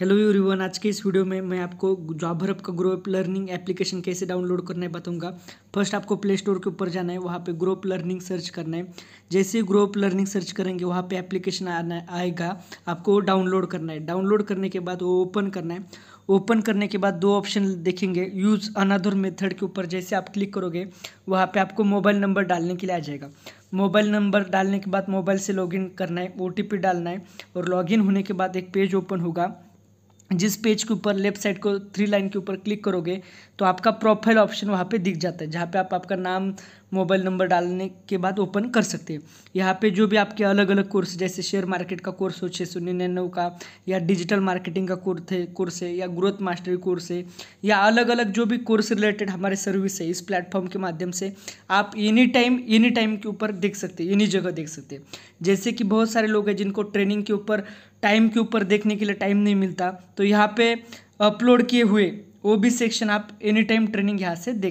hello everyone आज के इस वीडियो में मैं आपको जॉब का ग्रोप लर्निंग एप्लीकेशन कैसे डाउनलोड करना है बताऊंगा फर्स्ट आपको प्ले स्टोर के ऊपर जाना है वहाँ पे ग्रोप लर्निंग सर्च करना है जैसे ही ग्रोप लर्निंग सर्च करेंगे वहाँ पे एप्लीकेशन आना आएगा आपको डाउनलोड करना है डाउनलोड करने के बाद वो ओपन करना है ओपन करने के बाद दो ऑप्शन देखेंगे यूज़ अनादर मेथड के ऊपर जैसे आप क्लिक करोगे वहाँ पे आपको मोबाइल नंबर डालने के लिए आ जाएगा मोबाइल नंबर डालने के बाद मोबाइल से लॉगिन करना है ओ डालना है और लॉगिन होने के बाद एक पेज ओपन होगा जिस पेज के ऊपर लेफ्ट साइड को थ्री लाइन के ऊपर क्लिक करोगे तो आपका प्रोफाइल ऑप्शन वहाँ पे दिख जाता है जहाँ पे आप आपका नाम मोबाइल नंबर डालने के बाद ओपन कर सकते हैं यहाँ पे जो भी आपके अलग अलग कोर्स जैसे शेयर मार्केट का कोर्स हो छः सौ निन्यानवे का या डिजिटल मार्केटिंग का कोर्स है कोर्स है या ग्रोथ मास्टरी कोर्स है या अलग अलग जो भी कोर्स रिलेटेड हमारे सर्विस है इस प्लेटफॉर्म के माध्यम से आप एनी टाइम एनी टाइम के ऊपर देख सकते हैं एनी जगह देख सकते हैं जैसे कि बहुत सारे लोग हैं जिनको ट्रेनिंग के ऊपर टाइम के ऊपर देखने के लिए टाइम नहीं मिलता तो यहाँ पर अपलोड किए हुए वो भी सेक्शन आप एनी टाइम ट्रेनिंग यहाँ से देख